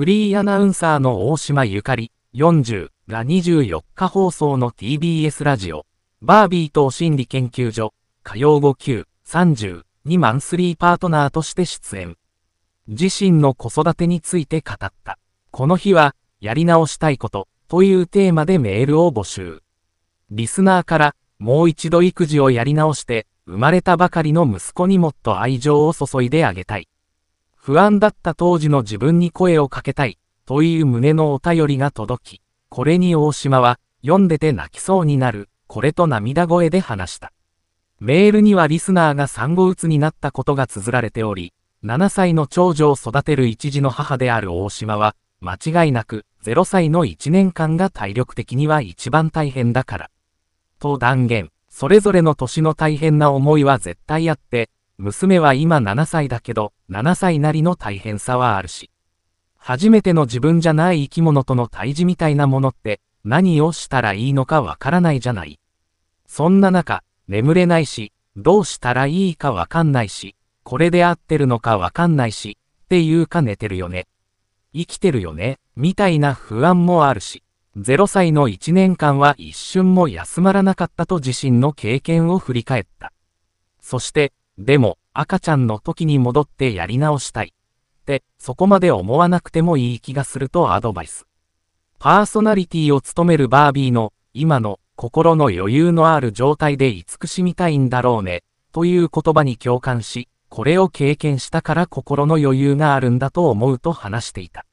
フリーアナウンサーの大島ゆかり、40が24日放送の TBS ラジオ、バービー等心理研究所、火曜5級30にマンスリーパートナーとして出演。自身の子育てについて語った。この日は、やり直したいこと、というテーマでメールを募集。リスナーから、もう一度育児をやり直して、生まれたばかりの息子にもっと愛情を注いであげたい。不安だった当時の自分に声をかけたい、という胸のお便りが届き、これに大島は、読んでて泣きそうになる、これと涙声で話した。メールにはリスナーが産後うつになったことが綴られており、7歳の長女を育てる一児の母である大島は、間違いなく0歳の1年間が体力的には一番大変だから。と断言、それぞれの年の大変な思いは絶対あって、娘は今7歳だけど、7歳なりの大変さはあるし。初めての自分じゃない生き物との対峙みたいなものって、何をしたらいいのかわからないじゃない。そんな中、眠れないし、どうしたらいいかわかんないし、これで合ってるのかわかんないし、っていうか寝てるよね。生きてるよね、みたいな不安もあるし、0歳の1年間は一瞬も休まらなかったと自身の経験を振り返った。そして、でも、赤ちゃんの時に戻ってやり直したい。って、そこまで思わなくてもいい気がするとアドバイス。パーソナリティを務めるバービーの、今の、心の余裕のある状態で慈しみたいんだろうね、という言葉に共感し、これを経験したから心の余裕があるんだと思うと話していた。